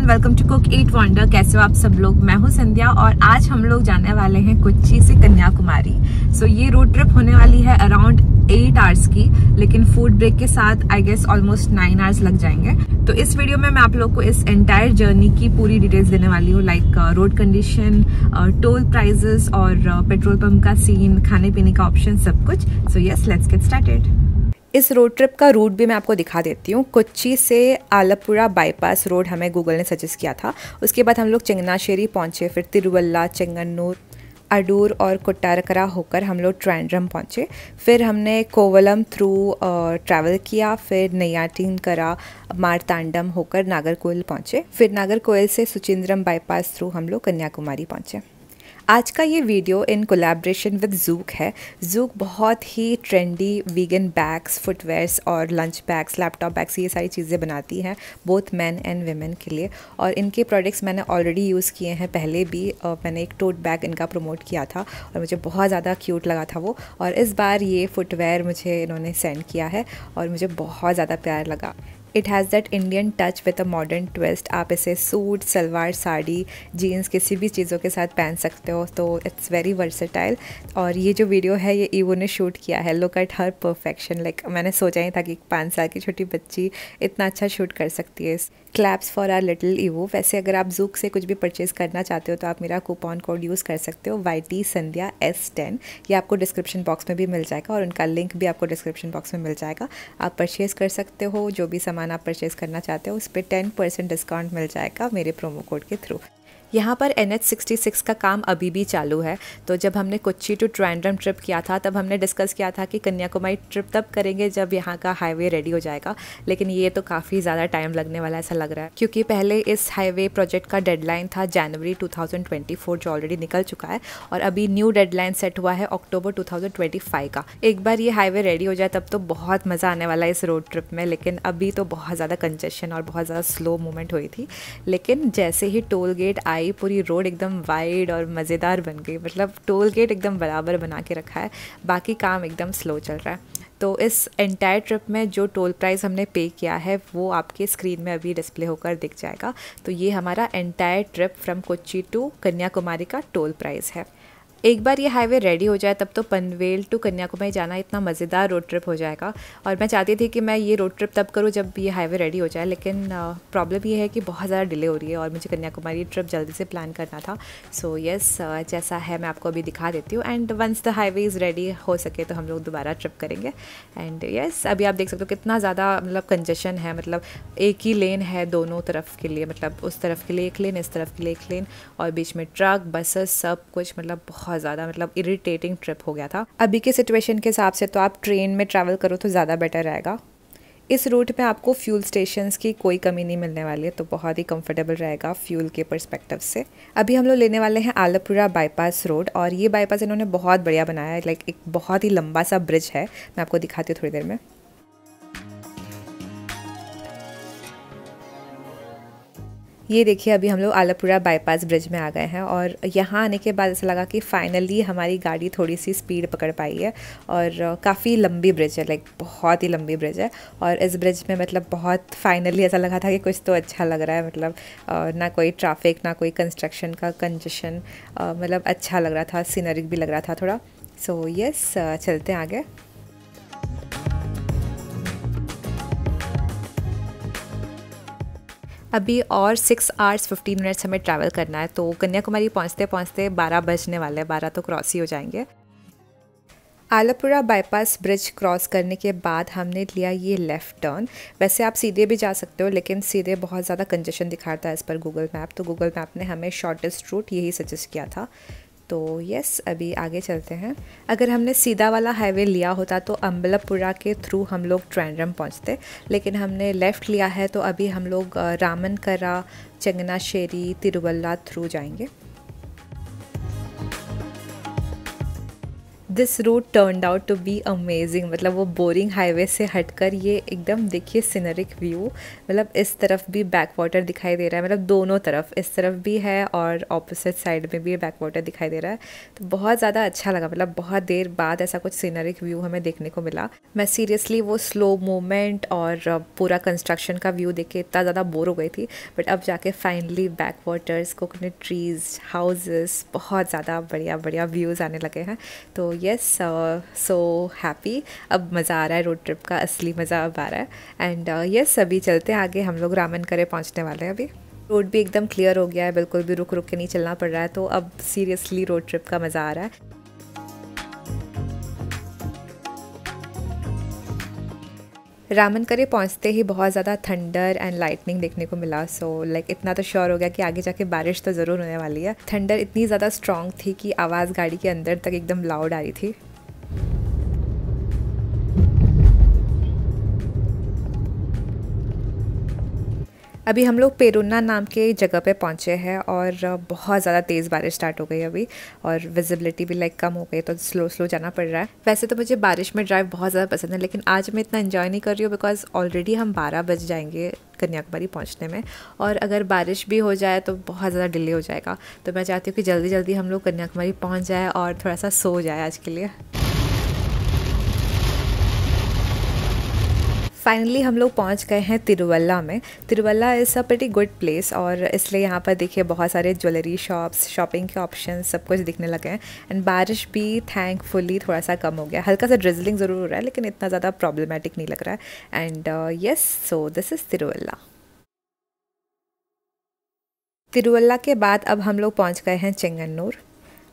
everyone welcome to cook at wonder कैसे हो आप सब लोग मैं हूँ संध्या और आज हम लोग जाने वाले हैं कोच्चि से कन्याकुमारी सो so, ये रोड ट्रिप होने वाली है अराउंड एट आवर्स की लेकिन फूड ब्रेक के साथ I guess almost nine hours लग जाएंगे तो इस वीडियो में मैं आप लोग को इस एंटायर जर्नी की पूरी डिटेल्स देने वाली हूँ like road condition toll prices और पेट्रोल uh, पंप का सीन खाने पीने का ऑप्शन सब कुछ so yes let's get started इस रोड ट्रिप का रूट भी मैं आपको दिखा देती हूँ कोच्ची से आलपुरा बाईपास रोड हमें गूगल ने सजेस्ट किया था उसके बाद हम लोग चंगनाशेरी पहुँचे फिर तिरुवल्ला चंगनूर अडूर और कोटारकरा होकर हम लोग ट्रैंड्रम पहुँचे फिर हमने कोवलम थ्रू ट्रैवल किया फिर नयाटीन करा मारतांडम होकर नागरकोयल पहुँचे फिर नागरकोयल से सुचिंद्रम बाईपास थ्रू हम लोग कन्याकुमारी पहुँचे आज का ये video in collaboration with Zouk है जूक बहुत ही ट्रेंडी वीगन बैग्स फुटवेयर्स और लंच बैग्स लैपटॉप बैग्स ये सारी चीज़ें बनाती हैं बोथ मैन एंड वेमेन के लिए और इनके प्रोडक्ट्स मैंने ऑलरेडी यूज़ किए हैं पहले भी और मैंने एक टोट बैग इनका प्रमोट किया था और मुझे बहुत ज़्यादा क्यूट लगा था वो और इस बार ये फुटवेयर मुझे इन्होंने सेंड किया है और मुझे बहुत ज़्यादा प्यार लगा it has that Indian touch with a modern twist आप इसे सूट सलवार साड़ी जीन्स किसी भी चीज़ों के साथ पहन सकते हो तो इट्स वेरी वर्सेटाइल और ये जो वीडियो है ये ईवो ने शूट किया है look at her perfection like मैंने सोचा ही था कि पाँच साल की छोटी बच्ची इतना अच्छा शूट कर सकती है claps for our little Evo वैसे अगर आप जूक से कुछ भी परचेज़ करना चाहते हो तो आप मेरा कूपन कोड यूज़ कर सकते हो Y T Sandhya S ten ये आपको डिस्क्रिप्शन बॉक्स में भी मिल जाएगा और उनका लिंक भी आपको डिस्क्रिप्शन बॉक्स में मिल जाएगा आप परचेज़ कर सकते हो जो भी सामान सामान आप परचेज़ करना चाहते हो उस पर टेन परसेंट डिस्काउंट मिल जाएगा मेरे प्रोमो कोड के थ्रू यहाँ पर एन एच सिक्सटी सिक्स का काम अभी भी चालू है तो जब हमने कोच्ची टू ट्रैंडम ट्रिप किया था तब हमने डिस्कस किया था कि कन्याकुमारी ट्रिप तब करेंगे जब यहाँ का हाईवे रेडी हो जाएगा लेकिन ये तो काफ़ी ज़्यादा टाइम लगने वाला ऐसा लग रहा है क्योंकि पहले इस हाईवे प्रोजेक्ट का डेडलाइन था जनवरी 2024 जो ऑलरेडी निकल चुका है और अभी न्यू डेडलाइन सेट हुआ है अक्टूबर टू का एक बार ये हाईवे रेडी हो जाए तब तो बहुत मज़ा आने वाला है इस रोड ट्रिप में लेकिन अभी तो बहुत ज़्यादा कंजेशन और बहुत ज़्यादा स्लो मूवमेंट हुई थी लेकिन जैसे ही टोल गेट आए आई पूरी रोड एकदम वाइड और मज़ेदार बन गई मतलब टोल गेट एकदम बराबर बना के रखा है बाकी काम एकदम स्लो चल रहा है तो इस एंटायर ट्रिप में जो टोल प्राइस हमने पे किया है वो आपके स्क्रीन में अभी डिस्प्ले होकर दिख जाएगा तो ये हमारा entire trip from Kochi to Kanyakumari का टोल प्राइस है एक बार ये हाईवे रेडी हो जाए तब तो पनवेल टू कन्याकुमारी जाना इतना मज़ेदार रोड ट्रिप हो जाएगा और मैं चाहती थी कि मैं ये रोड ट्रिप तब करूँ जब ये हाईवे रेडी हो जाए लेकिन प्रॉब्लम ये है कि बहुत ज़्यादा डिले हो रही है और मुझे कन्याकुमारी ट्रिप जल्दी से प्लान करना था सो so, येस yes, जैसा है मैं आपको अभी दिखा देती हूँ and once the highway is ready हो सके तो हम लोग दोबारा ट्रिप करेंगे एंड येस yes, अभी आप देख सकते हो कितना ज़्यादा मतलब कंजेशन है मतलब एक ही लेन है दोनों तरफ के लिए मतलब उस तरफ के लिए एक लेन इस तरफ के लिए एक लेन और बीच में ट्रक बसेस सब कुछ मतलब बहुत बहुत ज़्यादा मतलब इरीटेटिंग ट्रिप हो गया था अभी के सिचुएशन के हिसाब से तो आप ट्रेन में ट्रैवल करो तो ज़्यादा बेटर रहेगा इस रूट में आपको फ्यूल स्टेशन की कोई कमी नहीं मिलने वाली है तो बहुत ही कंफर्टेबल रहेगा फ्यूल के परस्पेक्टिव से अभी हम लोग लेने वाले हैं आलापुरा बाईपास रोड और ये बाईपास इन्होंने बहुत बढ़िया बनाया है लाइक एक बहुत ही लंबा सा ब्रिज है मैं आपको दिखाती हूँ थोड़ी देर में ये देखिए अभी हम लोग आलापुरा बाईपास ब्रिज में आ गए हैं और यहाँ आने के बाद ऐसा लगा कि फ़ाइनली हमारी गाड़ी थोड़ी सी स्पीड पकड़ पाई है और काफ़ी लंबी ब्रिज है लाइक बहुत ही लंबी ब्रिज है और इस ब्रिज में मतलब बहुत फाइनली ऐसा लगा था कि कुछ तो अच्छा लग रहा है मतलब ना कोई ट्रैफिक ना कोई कंस्ट्रक्शन का कंजेशन मतलब अच्छा लग रहा था सीनरिक भी लग रहा था थोड़ा सो so, यस yes, चलते हैं आगे अभी और सिक्स आवर्स फिफ्टीन मिनट्स हमें ट्रैवल करना है तो कन्याकुमारी पहुँचते पहुँचते बारह बजने वाले हैं बारह तो क्रॉस ही हो जाएंगे आलापुरा बाईपास ब्रिज क्रॉस करने के बाद हमने लिया ये लेफ़्ट टर्न वैसे आप सीधे भी जा सकते हो लेकिन सीधे बहुत ज़्यादा कंजेशन दिखाता है इस पर गूगल मैप तो गूगल मैप ने हमें शॉर्टेस्ट रूट यही सजेस्ट किया था तो यस अभी आगे चलते हैं अगर हमने सीधा वाला हाईवे लिया होता तो अम्बलपुरा के थ्रू हम लोग ट्रैंडरम पहुंचते लेकिन हमने लेफ़्ट लिया है तो अभी हम लोग रामनकरा चंगना चंगनाशेरी तिरुवल्ला थ्रू जाएंगे this route turn out to be amazing मतलब वो बोरिंग हाईवे से हटकर ये एकदम देखिए सीनरिक व्यू मतलब इस तरफ भी बैक वाटर दिखाई दे रहा है मतलब दोनों तरफ इस तरफ भी है और ऑपोजिट साइड में भी बैक वाटर दिखाई दे रहा है तो बहुत ज़्यादा अच्छा लगा मतलब बहुत देर बाद ऐसा कुछ सीनरिक व्यू हमें देखने को मिला मैं सीरियसली वो स्लो मूवमेंट और पूरा कंस्ट्रक्शन का व्यू देख के इतना ज़्यादा बोर हो गई थी बट अब जाके finally backwaters coconut trees houses बहुत ज़्यादा बढ़िया बढ़िया व्यूज़ आने लगे हैं तो यस सो हैप्पी अब मज़ा आ रहा है रोड ट्रिप का असली मज़ा अब आ रहा है एंड यस uh, अभी चलते हैं आगे हम लोग रामन करे पहुँचने वाले हैं अभी रोड भी एकदम क्लियर हो गया है बिल्कुल भी रुक रुक के नहीं चलना पड़ रहा है तो अब सीरियसली रोड ट्रिप का मज़ा आ रहा है रामन करे पहुँचते ही बहुत ज़्यादा थंडर एंड लाइटनिंग देखने को मिला सो so, लाइक like, इतना तो श्योर हो गया कि आगे जाके बारिश तो ज़रूर होने वाली है थंडर इतनी ज़्यादा स्ट्रॉन्ग थी कि आवाज़ गाड़ी के अंदर तक एकदम लाउड आ रही थी अभी हम लोग पेरुन्ना नाम के जगह पे पहुँचे हैं और बहुत ज़्यादा तेज़ बारिश स्टार्ट हो गई अभी और विजिबिलिटी भी लाइक कम हो गई तो स्लो स्लो जाना पड़ रहा है वैसे तो मुझे बारिश में ड्राइव बहुत ज़्यादा पसंद है लेकिन आज मैं इतना इन्जॉय नहीं कर रही हूँ बिकॉज ऑलरेडी हम बारह बज जाएंगे कन्याकुमारी पहुँचने में और अगर बारिश भी हो जाए तो बहुत ज़्यादा डिले हो जाएगा तो मैं चाहती हूँ कि जल्दी जल्दी हम लोग कन्याकुमारी पहुँच जाए और थोड़ा सा सो जाए आज के लिए फाइनली हम लोग पहुंच गए हैं तिरुवल्ला में Thiruvalla is a very good place और इसलिए यहाँ पर देखिए बहुत सारे ज्वेलरी शॉप्स शॉपिंग के ऑप्शन सब कुछ दिखने लगे हैं एंड बारिश भी थैंकफुली थोड़ा सा कम हो गया हल्का सा ड्रिजलिंग ज़रूर हो रहा है लेकिन इतना ज़्यादा प्रॉब्लमेटिक नहीं लग रहा है and yes so this is Thiruvalla Thiruvalla के बाद अब हम लोग पहुँच गए हैं चेंगन्नूर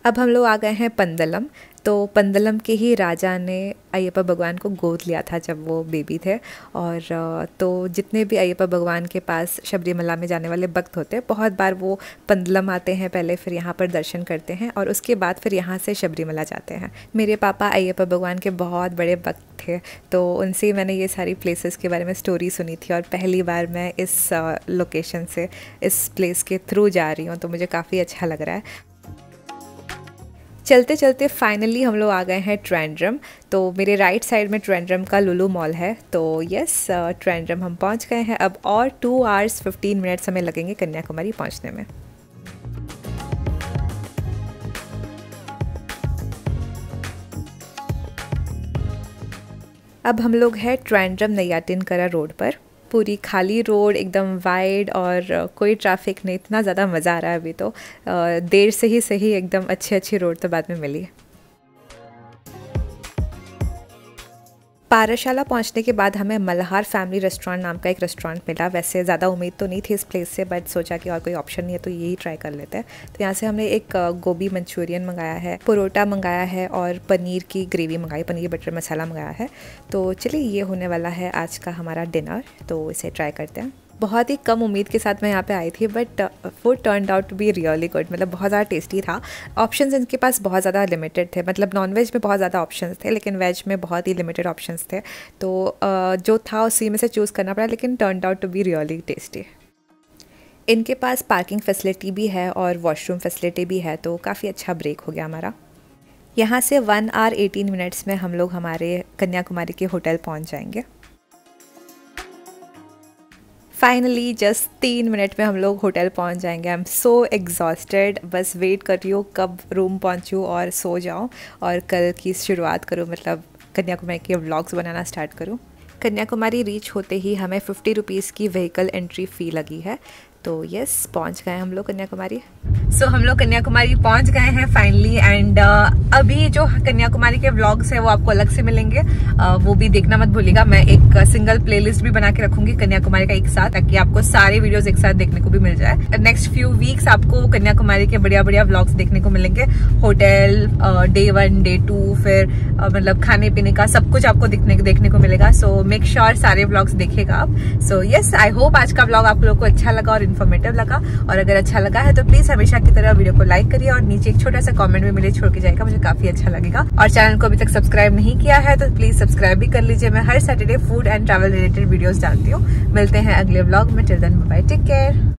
अब हम लोग आ गए हैं पंदलम तो पंदलम के ही राजा ने अयप्पा भगवान को गोद लिया था जब वो बेबी थे और तो जितने भी अयप्पा भगवान के पास शबरीमला में जाने वाले भक्त होते हैं बहुत बार वो पंदलम आते हैं पहले फिर यहाँ पर दर्शन करते हैं और उसके बाद फिर यहाँ से शबरीमला जाते हैं मेरे पापा अयप्पा भगवान के बहुत बड़े भक्त थे तो उनसे ही मैंने ये सारी प्लेसेस के बारे में स्टोरी सुनी थी और पहली बार मैं इस लोकेशन से इस प्लेस के थ्रू जा रही हूँ तो मुझे काफ़ी अच्छा लग रहा है चलते चलते फाइनली हम लोग आ गए हैं ट्रैंड्रम तो मेरे राइट साइड में ट्रैंड्रम का लुलू मॉल है तो यस ट्रैंड्रम uh, हम पहुंच गए हैं अब और टू आवर्स फिफ्टीन मिनट्स हमें लगेंगे कन्याकुमारी पहुंचने में अब हम लोग हैं ट्रैंड्रम नयाटिनकरा रोड पर पूरी खाली रोड एकदम वाइड और कोई ट्रैफिक नहीं इतना ज़्यादा मज़ा आ रहा है अभी तो देर से ही सही एकदम अच्छी अच्छी रोड तो बाद में मिली पाराशाला पहुंचने के बाद हमें मल्हार फैमिली रेस्टोरेंट नाम का एक रेस्टोरेंट मिला वैसे ज़्यादा उम्मीद तो नहीं थी इस प्लेस से बट सोचा कि और कोई ऑप्शन नहीं है तो यही ट्राई कर लेते हैं तो यहाँ से हमने एक गोभी मंचूरियन मंगाया है परोटा मंगाया है और पनीर की ग्रेवी मंगाई पनीर बटर मसाला मंगाया है तो चलिए ये होने वाला है आज का हमारा डिनर तो इसे ट्राई करते हैं बहुत ही कम उम्मीद के साथ मैं यहाँ पे आई थी but food turn out to be really good मतलब बहुत ज़्यादा टेस्टी था ऑप्शंस इनके पास बहुत ज़्यादा लिमिटेड थे मतलब नॉन वेज में बहुत ज़्यादा ऑप्शन थे लेकिन वेज में बहुत ही लिमिटेड ऑप्शन थे तो uh, जो था उसी में से चूज़ करना पड़ा लेकिन turn out to be really tasty इनके पास पार्किंग फैसिलिटी भी है और वॉशरूम फैसिलिटी भी है तो काफ़ी अच्छा ब्रेक हो गया हमारा यहाँ से वन आर एटीन मिनट्स में हम लोग हमारे कन्याकुमारी के होटल पहुँच जाएंगे फाइनली जस्ट तीन मिनट में हम लोग होटल पहुंच जाएंगे आई एम सो एग्जॉस्टेड बस वेट कर रही हूँ कब रूम पहुँचूँ और सो जाऊँ और कल की शुरुआत करूँ मतलब कन्याकुमारी के व्लॉग्स बनाना स्टार्ट करूँ कन्याकुमारी रीच होते ही हमें फिफ्टी रुपीज़ की व्हीकल एंट्री फ़ी लगी है तो यस पहुंच गए हम लोग कन्याकुमारी सो so, हम लोग कन्याकुमारी पहुंच गए हैं फाइनली एंड uh, अभी जो कन्याकुमारी के व्लॉग्स है वो आपको अलग से मिलेंगे uh, वो भी देखना मत भूलिएगा मैं एक सिंगल uh, प्लेलिस्ट भी बना के रखूंगी कन्याकुमारी का एक साथ ताकि आपको सारे वीडियोस एक साथ देखने को भी मिल जाए नेक्स्ट फ्यू वीक्स आपको कन्याकुमारी के बढ़िया बढ़िया ब्लॉग्स देखने को मिलेंगे hotel day one day two फिर uh, मतलब खाने पीने का सब कुछ आपको देखने, देखने को मिलेगा सो मेक श्योर सारे ब्लॉग्स देखेगा आप सो यस आई होप आज का ब्लॉग आप लोग को अच्छा लगा और इन्फॉर्मेटिव लगा और अगर अच्छा लगा है तो प्लीज हमेशा की तरह वीडियो को लाइक करिए और नीचे एक छोटा सा कॉमेंट भी मिले छोड़ के जाएगा मुझे काफी अच्छा लगेगा और चैनल को अभी तक सब्सक्राइब नहीं किया है तो प्लीज सब्सक्राइब भी कर लीजिए मैं हर Saturday food and travel related videos डालती हूँ मिलते हैं अगले ब्लॉग में till then bye take care